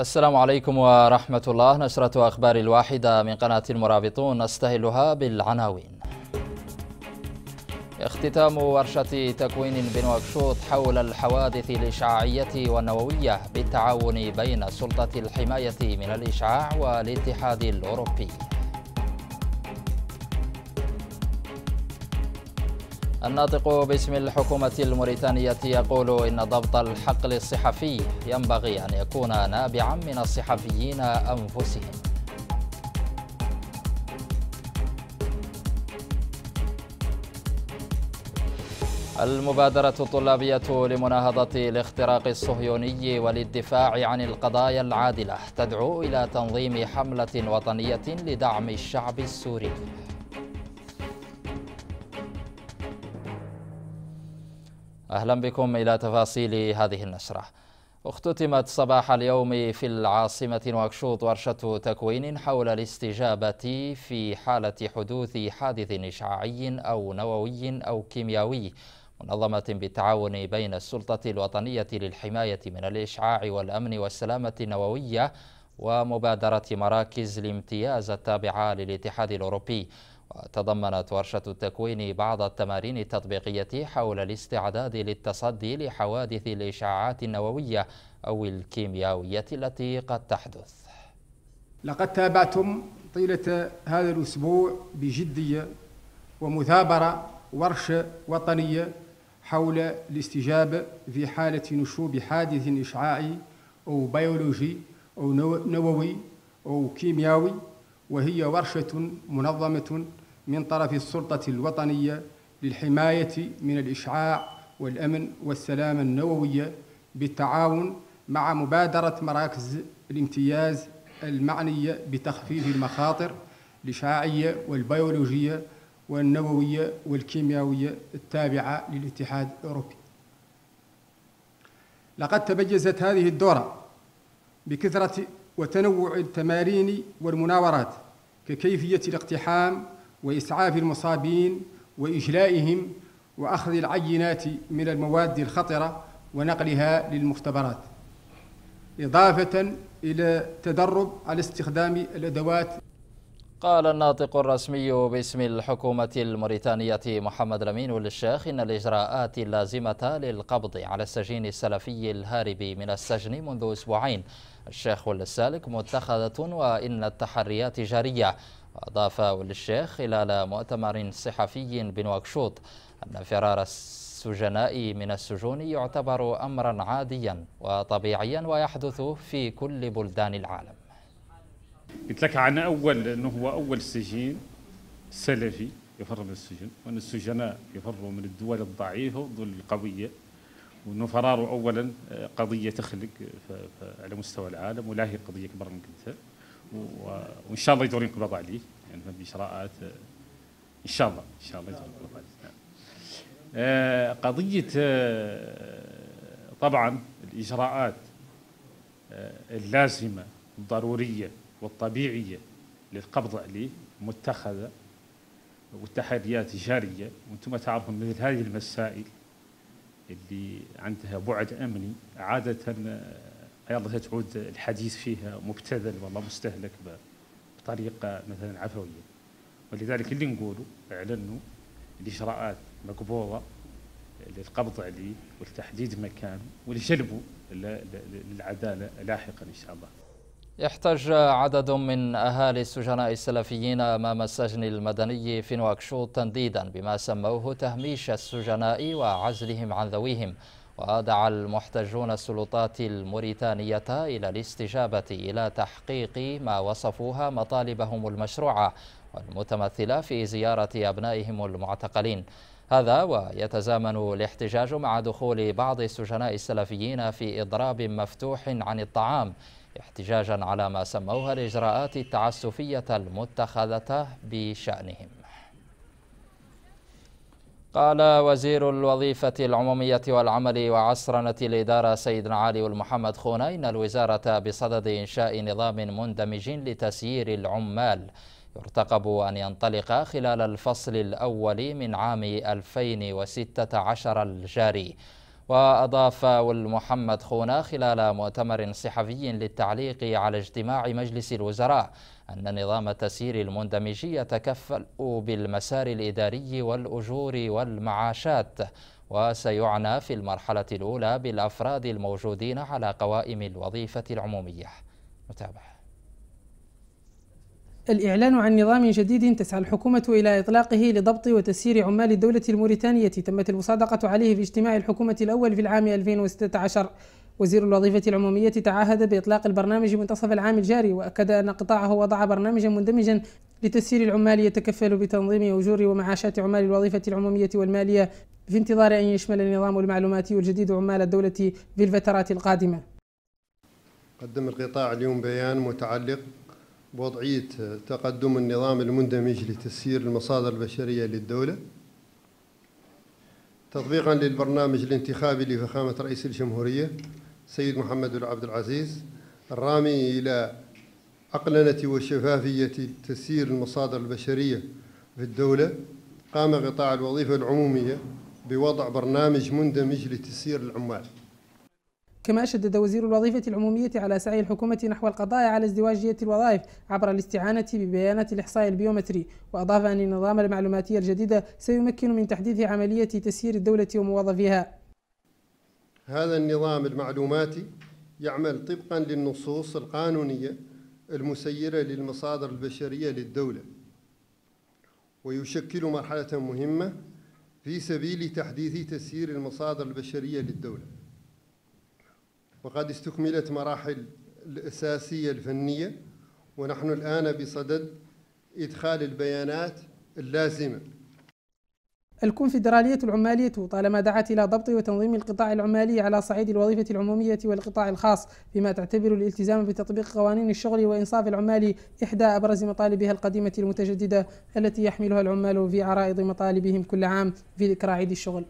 السلام عليكم ورحمة الله نشرة أخبار الواحدة من قناة المرابطون نستهلها بالعناوين اختتام ورشة تكوين بنواكشوط حول الحوادث الإشعاعية والنووية بالتعاون بين سلطة الحماية من الإشعاع والاتحاد الأوروبي الناطق باسم الحكومة الموريتانية يقول إن ضبط الحقل الصحفي ينبغي أن يكون نابعا من الصحفيين أنفسهم المبادرة الطلابية لمناهضة الاختراق الصهيوني وللدفاع عن القضايا العادلة تدعو إلى تنظيم حملة وطنية لدعم الشعب السوري أهلا بكم إلى تفاصيل هذه النشرة اختتمت صباح اليوم في العاصمة نواكشوط ورشة تكوين حول الاستجابة في حالة حدوث حادث إشعاعي أو نووي أو كيميائي منظمة بالتعاون بين السلطة الوطنية للحماية من الإشعاع والأمن والسلامة النووية ومبادرة مراكز الامتياز التابعة للاتحاد الأوروبي تضمنت ورشة التكوين بعض التمارين التطبيقية حول الاستعداد للتصدي لحوادث الإشعاعات النووية أو الكيميائية التي قد تحدث لقد تابعتم طيلة هذا الأسبوع بجدية ومثابرة ورشة وطنية حول الاستجابة في حالة نشوب حادث إشعاعي أو بيولوجي أو نووي أو كيميائي وهي ورشة منظمة من طرف السلطة الوطنية للحماية من الإشعاع والأمن والسلامة النووية بالتعاون مع مبادرة مراكز الامتياز المعنية بتخفيف المخاطر الإشعاعية والبيولوجية والنووية والكيميائية التابعة للاتحاد الأوروبي لقد تميزت هذه الدورة بكثرة وتنوع التمارين والمناورات ككيفية الاقتحام وإسعاف المصابين وإجلائهم وأخذ العينات من المواد الخطرة ونقلها للمختبرات إضافة إلى تدرب على استخدام الأدوات قال الناطق الرسمي باسم الحكومة الموريتانية محمد رمين للشيخ إن الإجراءات اللازمة للقبض على السجين السلفي الهارب من السجن منذ أسبوعين الشيخ السالك متخذة وإن التحريات جارية وأضاف الشيخ خلال مؤتمر صحفي بنواكشوط أن فرار السجناء من السجون يعتبر أمرا عاديا وطبيعيا ويحدث في كل بلدان العالم قلت لك عن أول أنه هو أول سجين سلفي يفر من السجن وأن السجناء يفروا من الدول الضعيفة والدول القوية وأنه فراره أولا آه، قضية تخلق على مستوى العالم ولا هي قضية أكبر من كذا وان شاء الله يدورين قبض عليه يعني في اجراءات آه، ان شاء الله ان شاء الله يدورين قبض عليه نعم. آه، قضيه آه، طبعا الاجراءات اللازمه الضروريه والطبيعيه للقبض عليه متخذه والتحريات جاريه وانتم تعرفون مثل هذه المسائل اللي عندها بعد امني عاده رياضة تعود الحديث فيها مبتذل والله مستهلك بطريقة مثلا عفوية ولذلك اللي نقوله اعلنوا الإجراءات مقبوله للقبض عليه ولتحديد مكانه ولجلبه للعدالة لاحقا إن شاء الله احتج عدد من أهالي السجناء السلفيين أمام السجن المدني في نواكشوط تنديدا بما سموه تهميش السجناء وعزلهم عن ذويهم ودعا المحتجون السلطات الموريتانية إلى الاستجابة إلى تحقيق ما وصفوها مطالبهم المشروعة والمتمثلة في زيارة أبنائهم المعتقلين هذا ويتزامن الاحتجاج مع دخول بعض السجناء السلفيين في إضراب مفتوح عن الطعام احتجاجا على ما سموها الإجراءات التعسفية المتخذة بشأنهم قال وزير الوظيفة العمومية والعمل وعصرنة الإدارة سيد علي والمحمد خونا إن الوزارة بصدد إنشاء نظام مندمج لتسيير العمال يرتقب أن ينطلق خلال الفصل الأول من عام 2016 الجاري وأضاف والمحمد خونا خلال مؤتمر صحفي للتعليق على اجتماع مجلس الوزراء أن نظام التسيير المندمج يتكفل بالمسار الإداري والأجور والمعاشات وسيعنى في المرحلة الأولى بالأفراد الموجودين على قوائم الوظيفة العمومية نتابع الإعلان عن نظام جديد تسعى الحكومة إلى إطلاقه لضبط وتسيير عمال الدولة الموريتانية تمت المصادقة عليه في اجتماع الحكومة الأول في العام 2016 وزير الوظيفة العمومية تعهد بإطلاق البرنامج منتصف العام الجاري وأكد أن قطاعه وضع برنامجا مندمجا لتسيير العمال يتكفل بتنظيم أجور ومعاشات عمال الوظيفة العمومية والمالية في انتظار أن يشمل النظام المعلوماتي الجديد عمال الدولة في الفترات القادمة قدم القطاع اليوم بيان متعلق بوضعية تقدم النظام المندمج لتسيير المصادر البشرية للدولة تطبيقا للبرنامج الانتخابي لفخامة رئيس الجمهورية سيد محمد بن عبد العزيز الرامي إلى أقلنة وشفافية تسيير المصادر البشرية في الدولة قام قطاع الوظيفة العمومية بوضع برنامج مندمج لتسيير العمال كما شدد وزير الوظيفة العمومية على سعي الحكومة نحو القضاء على ازدواجية الوظائف عبر الاستعانة ببيانات الإحصاء البيومتري وأضاف أن النظام المعلوماتي الجديد سيمكن من تحديث عملية تسيير الدولة وموظفيها هذا النظام المعلوماتي يعمل طبقا للنصوص القانونية المسيرة للمصادر البشرية للدولة ويشكل مرحلة مهمة في سبيل تحديث تسيير المصادر البشرية للدولة وقد استكملت مراحل الأساسية الفنية ونحن الآن بصدد إدخال البيانات اللازمة الكونفدرالية العمالية طالما دعت إلى ضبط وتنظيم القطاع العمالي على صعيد الوظيفة العمومية والقطاع الخاص بما تعتبر الالتزام بتطبيق قوانين الشغل وإنصاف العمال إحدى أبرز مطالبها القديمة المتجددة التي يحملها العمال في عرائض مطالبهم كل عام في ذكرى عيد الشغل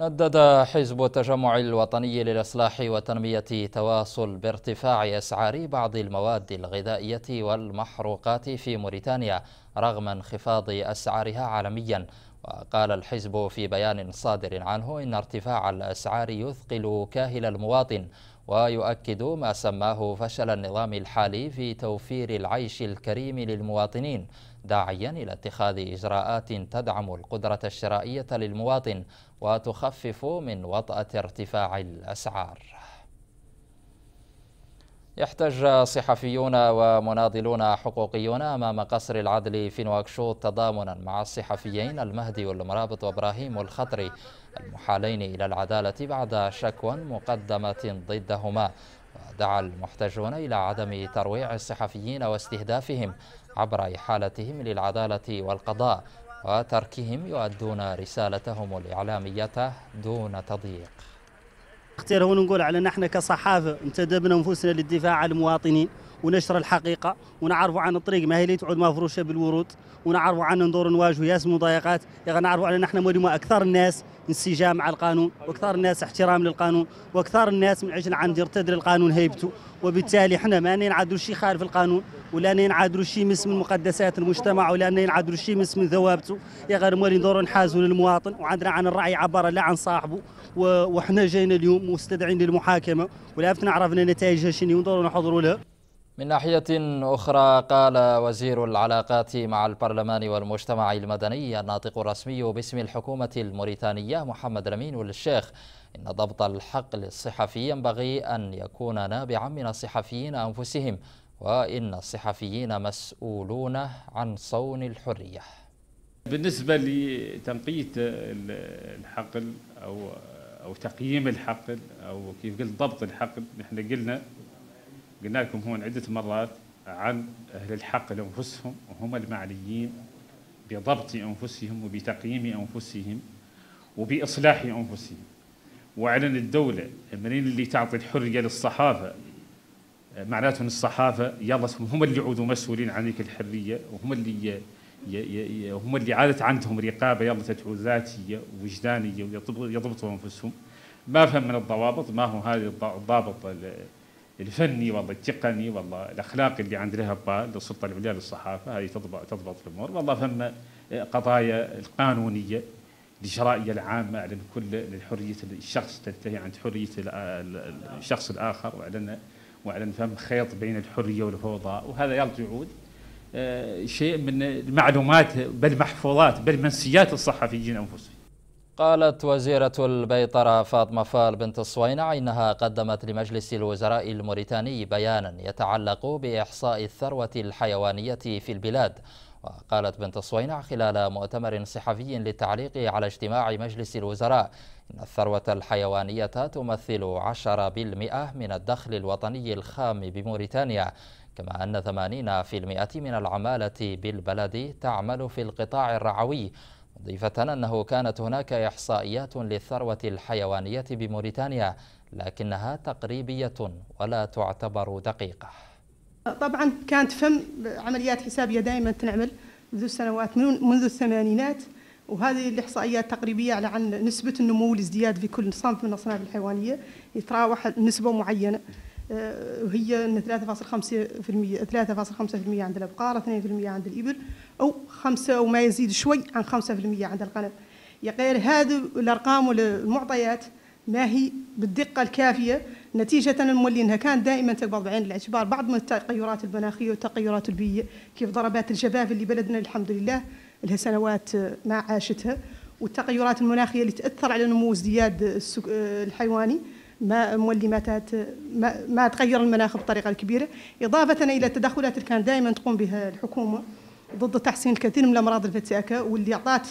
ندد حزب التجمع الوطني للإصلاح وتنمية تواصل بارتفاع أسعار بعض المواد الغذائية والمحروقات في موريتانيا رغم انخفاض أسعارها عالميا وقال الحزب في بيان صادر عنه إن ارتفاع الأسعار يثقل كاهل المواطن ويؤكد ما سماه فشل النظام الحالي في توفير العيش الكريم للمواطنين داعيا إلى اتخاذ إجراءات تدعم القدرة الشرائية للمواطن وتخفف من وطأة ارتفاع الأسعار يحتج صحفيون ومناضلون حقوقيون أمام قصر العدل في نواكشوط تضامنا مع الصحفيين المهدي والمرابط وإبراهيم الخطري المحالين إلى العدالة بعد شكوى مقدمة ضدهما ودعا المحتجون إلى عدم ترويع الصحفيين واستهدافهم عبر إحالتهم للعدالة والقضاء وتركهم يؤدون رسالتهم الإعلامية دون تضييق اختيار هون نقول على نحن كصحافة انتدبنا أنفسنا للدفاع عن المواطنين ونشر الحقيقه ونعرفوا عن الطريق ما هي اللي تعود مفروشه بالورود ونعرفوا عن ندور نواجهوا ياس مضايقات نعرفوا ان احنا مولي اكثر الناس انسجام مع القانون واكثر الناس احترام للقانون واكثر الناس من اجل عند تدري القانون هيبته وبالتالي احنا ما ننعدلوا شيء خارج القانون ولا ننعدلوا شيء من اسم مقدسات المجتمع ولا ننعدلوا شيء من اسم يا غير مولي دور نحازوا للمواطن وعندنا عن الرعي عباره لا عن صاحبه وحنا جينا اليوم مستدعين للمحاكمه ولا عرفنا نتائجها شنو ندوروا نحضروا لها من ناحية أخرى قال وزير العلاقات مع البرلمان والمجتمع المدني الناطق الرسمي باسم الحكومة الموريتانية محمد رمين الشيخ إن ضبط الحقل الصحفي ينبغي أن يكون نابعا من الصحفيين أنفسهم وإن الصحفيين مسؤولون عن صون الحرية بالنسبة لتنقية الحقل أو أو تقييم الحقل أو كيف قلت ضبط الحقل نحن قلنا قلنا لكم هون عدة مرات عن أهل الحق لأنفسهم وهم المعنيين بضبط أنفسهم وبتقييم أنفسهم وبإصلاح أنفسهم وأعلن الدولة منين اللي تعطي الحرية للصحافة معناته أن الصحافة يلا هم اللي يعودوا مسؤولين عن ذيك الحرية وهم اللي هم اللي عادت عندهم رقابة يلا تدعو ذاتية ووجدانية ويضبطوا أنفسهم ما فهم من الضوابط ما هو هذه الضابط الفني والله التقني والله الاخلاقي اللي عند الاهبال للسلطه العليا للصحافه هذه تضبط تضبط الامور والله فما قضايا القانونيه الإجرائية العامة على كل لحريه الشخص تنتهي عند حرية الشخص الآخر واعلن واعلن فم خيط بين الحرية والفوضى وهذا يرجع آه، شيء من المعلومات بل محفوظات بل منسيات الصحفيين أنفسهم قالت وزيرة البيطرة فاطمة فال بنت الصوينع إنها قدمت لمجلس الوزراء الموريتاني بيانا يتعلق بإحصاء الثروة الحيوانية في البلاد وقالت بنت الصوينع خلال مؤتمر صحفي للتعليق على اجتماع مجلس الوزراء إن الثروة الحيوانية تمثل 10% من الدخل الوطني الخام بموريتانيا كما أن 80% من العمالة بالبلد تعمل في القطاع الرعوي مضيفة أنه كانت هناك إحصائيات للثروة الحيوانية بموريتانيا لكنها تقريبية ولا تعتبر دقيقة طبعا كانت فم عمليات حسابية دائما تنعمل منذ السنوات منذ الثمانينات وهذه الإحصائيات تقريبية على عن نسبة النمو والازدياد في كل صنف من الأصناف الحيوانية يتراوح نسبة معينة وهي آه، ان 3.5% 3.5% عند الابقار 2% عند الابل او 5 وما يزيد شوي عن 5% عند القنب يقال هذه الارقام والمعطيات ما هي بالدقه الكافيه نتيجه المولينها انها كانت دائما تقبض بعين الاعتبار بعض من التغيرات المناخيه والتغيرات البيئيه كيف ضربات الجفاف اللي بلدنا الحمد لله لها سنوات ما عاشتها والتغيرات المناخيه اللي تاثر على نمو ازدياد آه، الحيواني ما مولماتات ما, ما تغير المناخ بطريقه كبيره اضافه الى التدخلات اللي كانت دائما تقوم بها الحكومه ضد تحسين الكثير من الامراض الفتاكه واللي اعطت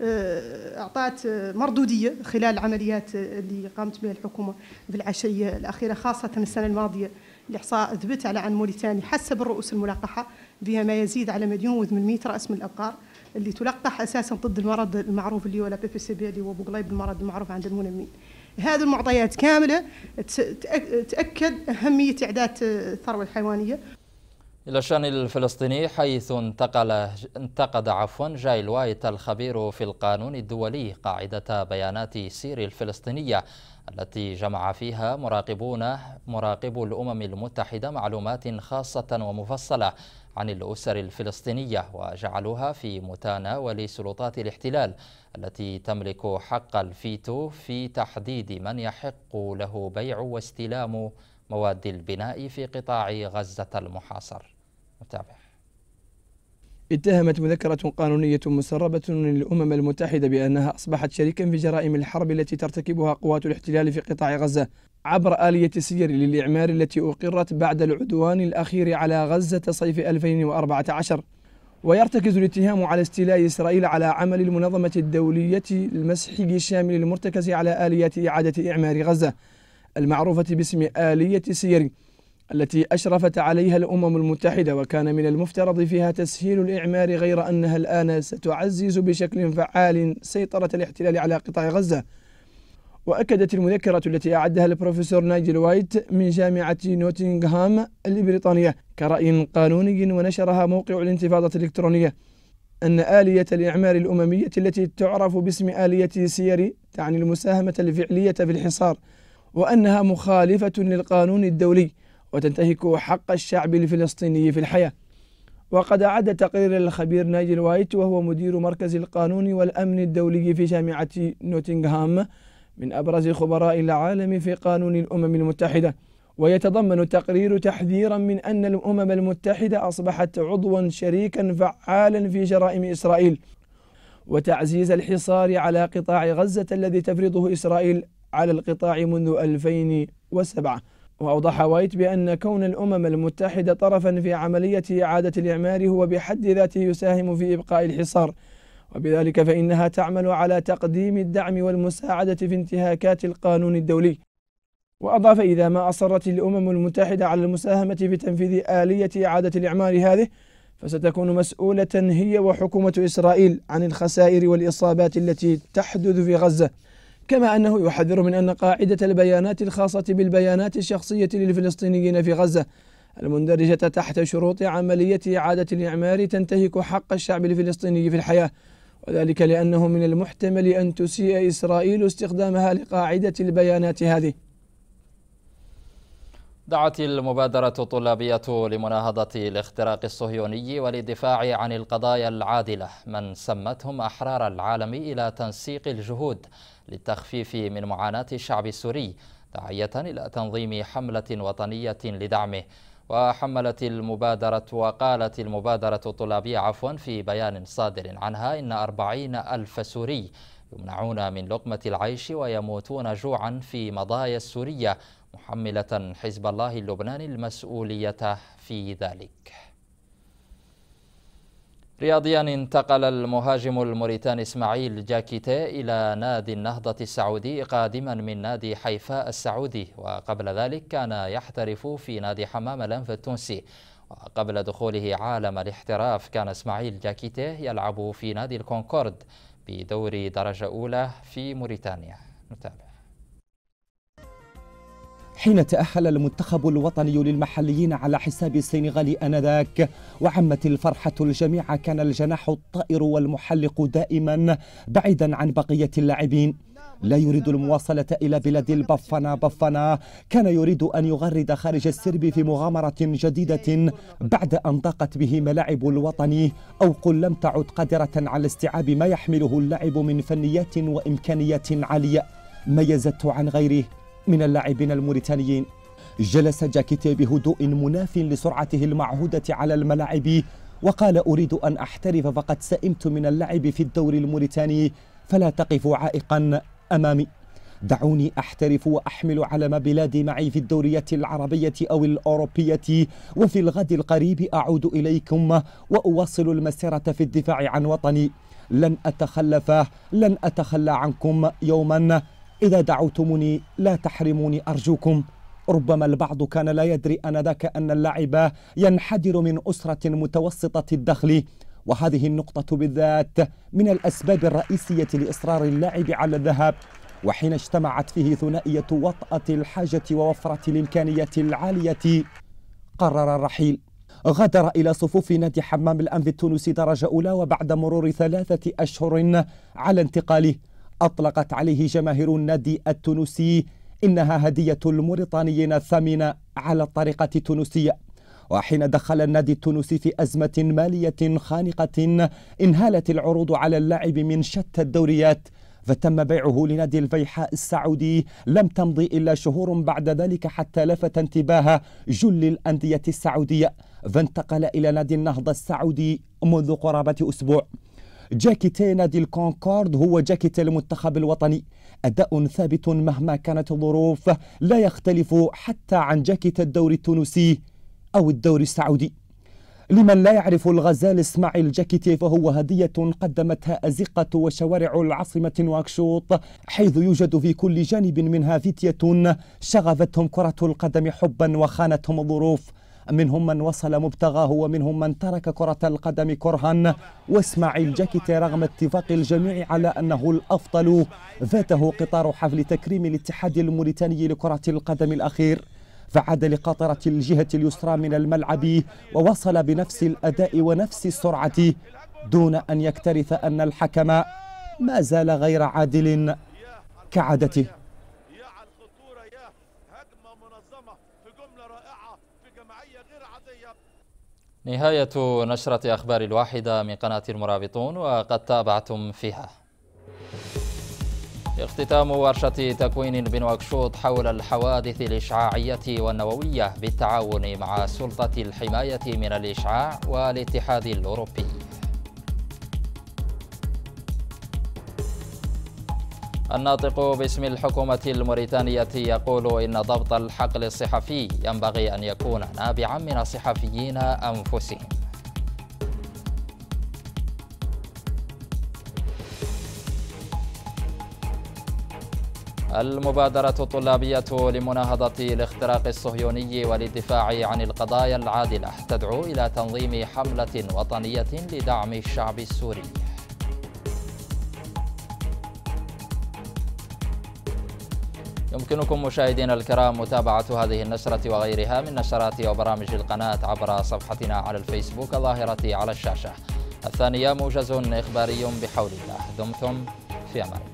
آه، اعطت آه، مردوديه خلال العمليات اللي قامت بها الحكومه في العشريه الاخيره خاصه السنه الماضيه الاحصاء اثبت على ان موريتانيا حسب الرؤوس الملقحه بها ما يزيد على مليون و800 راس من الابقار اللي تلقح اساسا ضد المرض المعروف اللي هو لا بي بي سي بي اللي هو بوغلايب المرض المعروف عند المنمين هذه المعطيات كاملة تأكد أهمية إعداد الثروة الحيوانية إلى الشأن الفلسطيني حيث انتقل انتقد عفوا جايل وايت الخبير في القانون الدولي قاعدة بيانات سيري الفلسطينية التي جمع فيها مراقبون مراقب الأمم المتحدة معلومات خاصة ومفصلة عن الأسر الفلسطينية وجعلوها في متناول سلطات الاحتلال التي تملك حق الفيتو في تحديد من يحق له بيع واستلام مواد البناء في قطاع غزة المحاصر متابع اتهمت مذكرة قانونية مسربة للأمم المتحدة بأنها أصبحت شريكا في جرائم الحرب التي ترتكبها قوات الاحتلال في قطاع غزة عبر آلية سير للإعمار التي أقرت بعد العدوان الأخير على غزة صيف 2014 ويرتكز الاتهام على استيلاء إسرائيل على عمل المنظمة الدولية المسح الشامل المرتكز على آليات إعادة إعمار غزة المعروفة باسم آلية سير التي أشرفت عليها الأمم المتحدة وكان من المفترض فيها تسهيل الإعمار غير أنها الآن ستعزز بشكل فعال سيطرة الاحتلال على قطاع غزة وأكدت المذكرة التي أعدها البروفيسور نايجل وايت من جامعة نوتنغهام البريطانية كرأي قانوني ونشرها موقع الانتفاضة الإلكترونية أن آلية الإعمار الأممية التي تعرف باسم آلية سيري تعني المساهمة الفعلية في الحصار وأنها مخالفة للقانون الدولي وتنتهك حق الشعب الفلسطيني في الحياة وقد أعد تقرير الخبير نايجل وايت وهو مدير مركز القانون والأمن الدولي في جامعة نوتنغهام من أبرز خبراء العالم في قانون الأمم المتحدة ويتضمن التقرير تحذيرا من أن الأمم المتحدة أصبحت عضوا شريكا فعالا في جرائم إسرائيل وتعزيز الحصار على قطاع غزة الذي تفرضه إسرائيل على القطاع منذ 2007 وأوضح وايت بأن كون الأمم المتحدة طرفا في عملية إعادة الإعمار هو بحد ذاته يساهم في إبقاء الحصار وبذلك فإنها تعمل على تقديم الدعم والمساعدة في انتهاكات القانون الدولي وأضاف إذا ما أصرت الأمم المتحدة على المساهمة في تنفيذ آلية إعادة الإعمار هذه فستكون مسؤولة هي وحكومة إسرائيل عن الخسائر والإصابات التي تحدث في غزة كما أنه يحذر من أن قاعدة البيانات الخاصة بالبيانات الشخصية للفلسطينيين في غزة المندرجة تحت شروط عملية إعادة الإعمار تنتهك حق الشعب الفلسطيني في الحياة وذلك لأنه من المحتمل أن تسيء إسرائيل استخدامها لقاعدة البيانات هذه دعت المبادرة الطلابية لمناهضة الاختراق الصهيوني وللدفاع عن القضايا العادلة من سمتهم أحرار العالم إلى تنسيق الجهود للتخفيف من معاناة الشعب السوري داعية إلى تنظيم حملة وطنية لدعمه وحملت المبادرة وقالت المبادرة الطلابية عفوا في بيان صادر عنها إن أربعين ألف سوري يمنعون من لقمة العيش ويموتون جوعا في مضايا السورية محملة حزب الله اللبناني المسؤولية في ذلك رياضيا انتقل المهاجم الموريتاني اسماعيل جاكيتي إلى نادي النهضة السعودي قادما من نادي حيفاء السعودي وقبل ذلك كان يحترف في نادي حمام الأنف التونسي وقبل دخوله عالم الاحتراف كان اسماعيل جاكيتي يلعب في نادي الكونكورد بدوري درجة أولى في موريتانيا نتابع حين تأهل المنتخب الوطني للمحليين على حساب السنغال آنذاك وعمت الفرحة الجميع كان الجناح الطائر والمحلق دائما بعيدا عن بقية اللاعبين لا يريد المواصلة إلى بلاد البفنا بفنا كان يريد أن يغرد خارج السرب في مغامرة جديدة بعد أن ضاقت به ملاعب الوطن أو قل لم تعد قادرة على استيعاب ما يحمله اللاعب من فنيات وإمكانيات عالية ميزته عن غيره من اللاعبين الموريتانيين جلس جاكيتي بهدوء مناف لسرعته المعهودة على الملاعب وقال أريد أن أحترف فقد سئمت من اللعب في الدوري الموريتاني فلا تقفوا عائقا أمامي دعوني أحترف وأحمل علم بلادي معي في الدوريات العربية أو الأوروبية وفي الغد القريب أعود إليكم وأواصل المسيرة في الدفاع عن وطني لن أتخلف لن أتخلى عنكم يوما إذا دعوتمني لا تحرموني أرجوكم ربما البعض كان لا يدري آنذاك أن اللاعب ينحدر من أسرة متوسطة الدخل وهذه النقطة بالذات من الأسباب الرئيسية لإصرار اللاعب على الذهاب وحين اجتمعت فيه ثنائية وطأة الحاجة ووفرة الإمكانية العالية قرر الرحيل غادر إلى صفوف نادي حمام الأنف التونسي درجة أولى وبعد مرور ثلاثة أشهر على انتقاله أطلقت عليه جماهير النادي التونسي إنها هدية الموريتانيين الثمينة على الطريقة التونسية وحين دخل النادي التونسي في أزمة مالية خانقة انهالت العروض على اللاعب من شتى الدوريات فتم بيعه لنادي البيحاء السعودي لم تمضي إلا شهور بعد ذلك حتى لفت انتباه جل الأندية السعودية فانتقل إلى نادي النهضة السعودي منذ قرابة أسبوع جاكيتي نادي الكونكورد هو جاكيتي المنتخب الوطني أداء ثابت مهما كانت الظروف لا يختلف حتى عن جاكيت الدوري التونسي أو الدوري السعودي لمن لا يعرف الغزال اسماعيل جاكيتي فهو هدية قدمتها أزقة وشوارع العاصمة نواكشوط حيث يوجد في كل جانب منها فتية شغفتهم كرة القدم حبا وخانتهم الظروف منهم من وصل مبتغاه ومنهم من ترك كرة القدم كرها واسماعيل جاكيتي رغم اتفاق الجميع على أنه الأفضل فاته قطار حفل تكريم الاتحاد الموريتاني لكرة القدم الأخير فعاد لقاطرة الجهة اليسرى من الملعب ووصل بنفس الأداء ونفس السرعة دون أن يكترث أن الحكم ما زال غير عادل كعادته نهاية نشرة أخبار الواحدة من قناة المرابطون وقد تابعتم فيها اختتام ورشة تكوين بنواكشوط حول الحوادث الإشعاعية والنووية بالتعاون مع سلطة الحماية من الإشعاع والاتحاد الأوروبي الناطق باسم الحكومة الموريتانية يقول إن ضبط الحقل الصحفي ينبغي أن يكون نابعا من الصحفيين أنفسهم المبادرة الطلابية لمناهضة الاختراق الصهيوني والدفاع عن القضايا العادلة تدعو إلى تنظيم حملة وطنية لدعم الشعب السوري يمكنكم مشاهدينا الكرام متابعة هذه النشرة وغيرها من نشرات وبرامج القناة عبر صفحتنا على الفيسبوك الظاهرة على الشاشة الثانية موجز إخباري بحول الله دمتم في أمان